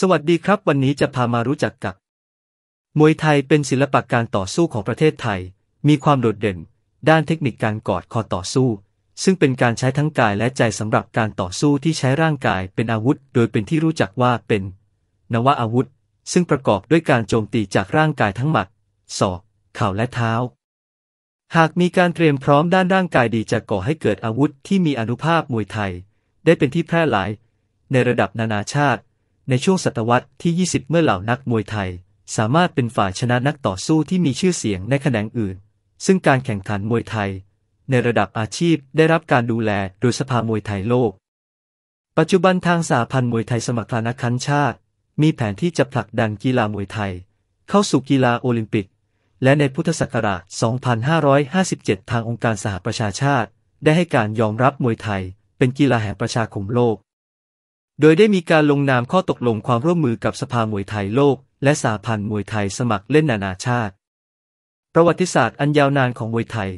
สวัสดีครับ วันนี้จะพามารู้จักกับ มวยไทยเป็นศิลปะการต่อสู้ของประเทศไทย มีความโดดเด่น ด้านเทคนิคการกอดคอต่อสู้ ซึ่งเป็นการใช้ทั้งกายและใจสำหรับการต่อสู้ที่ใช้ร่างกายเป็นอาวุธ โดยเป็นที่รู้จักว่าเป็น นวะอาวุธ ซึ่งประกอบด้วยการโจมตีจากร่างกายทั้งหมัดศอกเข่าและเท้า หากมีการเตรียมพร้อมด้านร่างกายดีจะก่อให้เกิดอาวุธ ที่มีอนุภาพมวยไทย ได้เป็นที่แพร่หลาย ในระดับนานาชาติในช่วงศตวรรษที่ 20 เมื่อเหล่านักมวยไทย สามารถเป็นฝ่ายชนะนักต่อสู้ที่มีชื่อเสียงในแขนงอื่น ซึ่งการแข่งขันมวยไทย ในระดับอาชีพได้รับการดูแลโดยสภามวยไทยโลก ปัจจุบันทางสาพันธ์มวยไทยสมัครนักคันชาติ มีแผนที่จะผลักดันกีฬามวยไทย เข้าสู่กีฬาโอลิมปิก และในพุทธศักราช2557 ทางองค์การสหประชาชาติ ได้ให้การยอมรับมวยไทย เป็นกีฬาแห่งประชาคมโลกโดยได้มีการลงนามข้อตกลงความร่วมมือกับสภามวยไทยโลกและสาพันธ์มวยไทยสมัครเล่นนานาชาติ ประวัติศาสตร์อันยาวนานของมวยไทย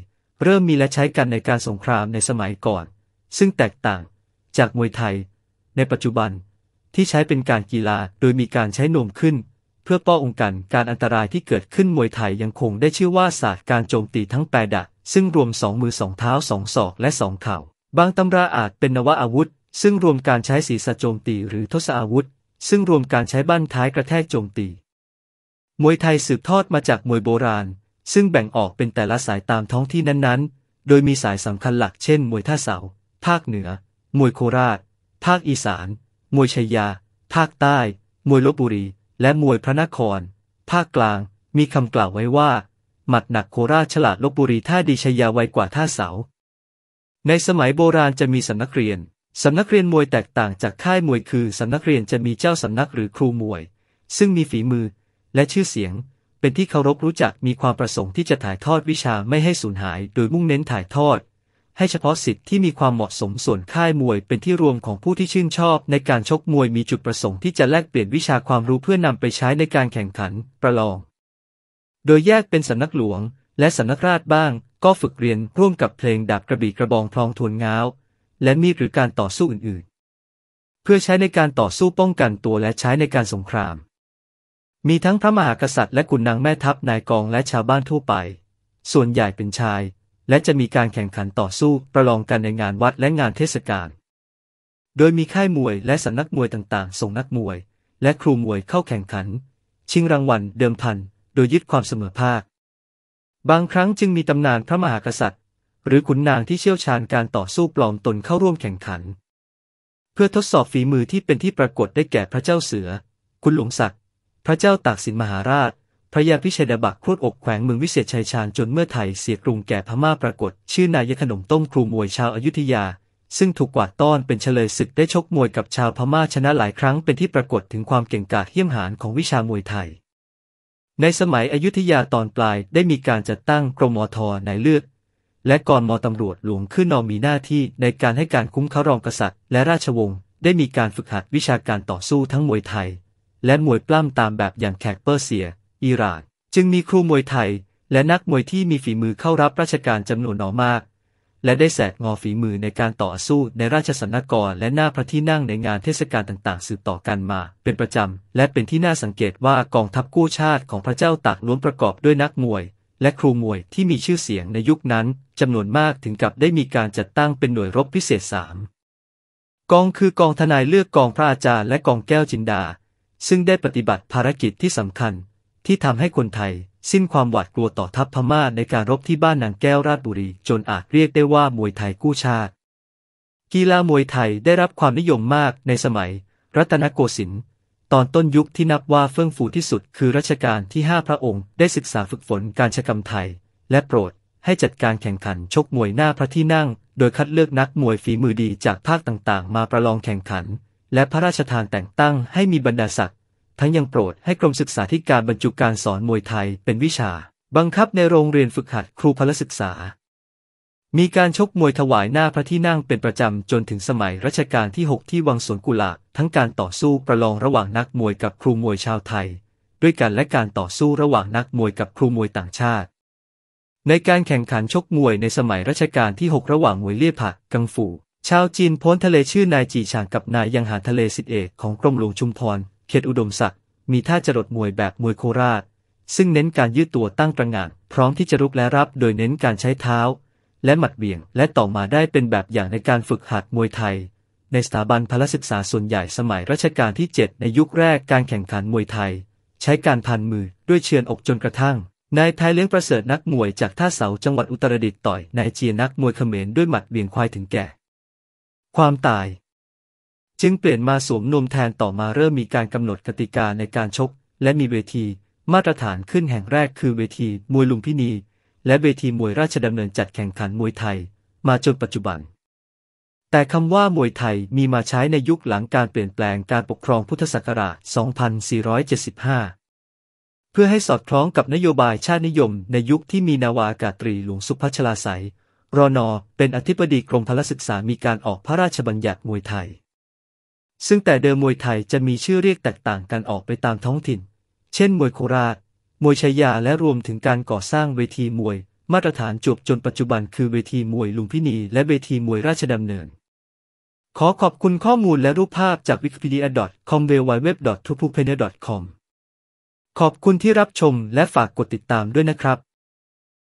เริ่มมีและใช้กันในการสงครามในสมัยก่อน ซึ่งแตกต่าง จากมวยไทย ในปัจจุบัน ที่ใช้เป็นการกีฬาโดยมีการใช้นมขึ้น เพื่อป้องกันการอันตรายที่เกิดขึ้นมวยไทยยังคงได้ชื่อว่าศาสตร์การโจมตีทั้งแปดะซึ่งรวมสองมือสองเท้าสองศอกและสองเข่าบางตำราอาจเป็นนวอาวุธซึ่งรวมการใช้ศีรษะโจมตีหรือทศอาวุธ ซึ่งรวมการใช้บั้นท้ายกระแทกโจมตี มวยไทยสืบทอดมาจากมวยโบราณ ซึ่งแบ่งออกเป็นแต่ละสายตามท้องที่นั้นๆ โดยมีสายสำคัญหลัก เช่น มวยท่าเสา ภาคเหนือ มวยโคราช ภาคอีสาน มวยชัยยา ภาคใต้ มวยลบบุรี และมวยพระนคร ภาคกลาง มีคำกล่าวไว้ว่าหมัดหนักโคราชฉลาดลบบุรีท่าดีชัยยาไวกว่าท่าเสา ในสมัยโบราณจะมีสำนักเรียนสำนักเรียนมวยแตกต่างจากค่ายมวยคือสำนักเรียนจะมีเจ้าสำนักหรือครูมวย ซึ่งมีฝีมือและชื่อเสียง เป็นที่เคารพรู้จักมีความประสงค์ที่จะถ่ายทอดวิชาไม่ให้สูญหาย โดยมุ่งเน้นถ่ายทอด ให้เฉพาะสิทธิ์ที่มีความเหมาะสมส่วนค่ายมวยเป็นที่รวมของผู้ที่ชื่นชอบ ในการชกมวยมีจุดประสงค์ที่จะแลกเปลี่ยนวิชาความรู้เพื่อนำไปใช้ในการแข่งขันประลอง โดยแยกเป็นสำนักหลวง และสำนักราชบ้าง ก็ฝึกเรียนร่วมกับเพลงดาบกระบี่กระบองพลองทวนง้าวและมีดหรือการต่อสู้อื่นๆ เพื่อใช้ในการต่อสู้ป้องกันตัวและใช้ในการสงคราม มีทั้งพระมหากษัตริย์และขุนนางแม่ทัพนายกองและชาวบ้านทั่วไป ส่วนใหญ่เป็นชาย และจะมีการแข่งขันต่อสู้ประลองกันในงานวัดและงานเทศกาล โดยมีค่ายมวยและสำนักมวยต่างๆ ส่งนักมวย และครูมวยเข้าแข่งขัน ชิงรางวัลเดิมพัน โดยยึดความเสมอภาค บางครั้งจึงมีตำนานพระมหากษัตริย์หรือขุนนางที่เชี่ยวชาญการต่อสู้ปลอมตนเข้าร่วมแข่งขัน เพื่อทดสอบฝีมือที่เป็นที่ปรากฏได้แก่พระเจ้าเสือ คุณหลวงศักดิ์พระเจ้าตากสินมหาราช พระยาพิเชดบักครวดอกแขวงเมืองวิเศษชัยชาญจนเมื่อไทยเสียกรุงแก่พม่าปรากฏ ชื่อนายขนมต้มครูมวยชาวอายุทยา ซึ่งถูกกวาดต้อนเป็นเฉลยศึกได้ชกมวยกับชาวพม่าชนะหลายครั้งเป็นที่ปรากฏถึงความเก่งกาจเยี่ยมหานของวิชามวยไทย ในสมัยอยุธยาตอนปลายได้มีการจัดตั้งกรมอทอในเลือดและกอนมอตำรวจหลวงขึ้นนอมีหน้าที่ในการให้การคุ้มครองกษัตริย์ และราชวงศ์ได้มีการฝึกหัดวิชาการต่อสู้ทั้งมวยไทย และมวยปล้ำตามแบบอย่างแขกเปอร์เซีย อิหร่าน จึงมีครูมวยไทย และนักมวยที่มีฝีมือเข้ารับราชการจำนวนนอมาก และได้แสกงอฝีมือในการต่อสู้ในราชสำนักกรและหน้าพระที่นั่งในงานเทศกาลต่าง ๆ สืบต่อกันมา เป็นประจำและเป็นที่น่าสังเกตว่ากองทัพกู้ชาติของพระเจ้าตากล้วนประกอบด้วยนักมวย และครูมวยที่มีชื่อเสียงในยุคนั้นจำนวนมากถึงกับได้มีการจัดตั้งเป็นหน่วยรบพิเศษสามกองคือกองทนายเลือกกองพระอาจารย์และกองแก้วจินดา ซึ่งได้ปฏิบัติภารกิจที่สำคัญ ที่ทำให้คนไทยสิ้นความหวาดกลัวต่อทัพพม่าในการรบที่บ้านนางแก้วราชบุรี จนอาจเรียกได้ว่ามวยไทยกู้ชาติ กีฬามวยไทยได้รับความนิยมมากในสมัย รัตนโกสินทร์ตอนต้นยุคที่นับว่าเฟื่องฟูที่สุดคือรัชกาลที่5พระองค์ ได้ศึกษาฝึกฝนการชกรรมไทยและโปรดให้จัดการแข่งขันชกมวยหน้าพระที่นั่ง โดยคัดเลือกนักมวยฝีมือดีจากภาคต่างๆ มาประลองแข่งขัน และพระราชทานแต่งตั้งให้มีบรรดาศักดิ์ ทั้งยังโปรดให้กรมศึกษาธิการบรรจุการสอนมวยไทยเป็นวิชา บังคับในโรงเรียนฝึกหัดครูพลศึกษา มีการชกมวยถวายหน้าพระที่นั่งเป็นประจำจนถึงสมัยรัชกาลที่ 6 ที่วังสวนกุหลาบ ทั้งการต่อสู้ประลองระหว่างนักมวยกับครูมวยชาวไทย ด้วยกันและการต่อสู้ระหว่างนักมวยกับครูมวยต่างชาติในการแข่งขันชกมวย ในสมัยรัชกาลที่ 6 ระหว่างวยเลี่ยผักกังฟูชาวจีนพ้นทะเลชื่อนายจีฉางกับนายยังหาทะเลสิทธิเอกของกรมหลวงชุมพรเขตอุดมศักดิ์มีท่าจรดมวยแบบมวยโคราช ซึ่งเน้นการยืดตัวตั้งตระหง่าน พร้อมที่จะรุกและรับโดยเน้นการใช้เท้า และหมัดเบี่ยงและต่อมาได้เป็นแบบอย่างในการฝึกหัดมวยไทย ในสถาบันพละศึกษาส่วนใหญ่สมัยรัชกาลที่ 7 ในยุคแรกการแข่งขันมวยไทย ใช้การพันมือด้วยเชือนอกจนกระทั่งนายไทยเลี้ยงประเสริฐนักมวยจากท่าเสาจังหวัดอุตรดิตถ์ต่อยนายเจียนักมวยเขมรด้วยหมัดเบี่ยงควายถึงแก่ ความตาย จึงเปลี่ยนมาสวมนมแทนต่อมาเริ่มมีการกำหนดกติกาในการชกและมีเวทีมาตรฐานขึ้นแห่งแรกคือเวทีมวยลุมพินีและเวทีมวยราชดำเนินจัดแข่งขันมวยไทยมาจนปัจจุบันแต่คำว่ามวยไทยมีมาใช้ในยุคหลังการเปลี่ยนแปลงการปกครองพุทธศักราช2475พื่อให้สอดคล้องกับนโยบายชาตินิยมในยุคที่มีนาวาอากาศตรีหลวงสุพัชลาสายรอนอเป็นอธิบดีกรมพลศึกษามีการออกพระราชบัญญัติมวยไทย ซึ่งแต่เดิมมวยไทยจะมีชื่อเรียกแตกต่างกันออกไปตามท้องถิ่น เช่นมวยโคราชมวยชายาและรวมถึงการก่อสร้างเวทีมวย มาตรฐานจบจนปัจจุบันคือเวทีมวยลุมพินี และเวทีมวยราชดำเนิน ขอขอบคุณข้อมูลและรูปภาพจาก wikipedia.com w ว w t r ูพ u เ e n i a คอมขอบคุณที่รับชมและฝากกดติดตามด้วยนะครับ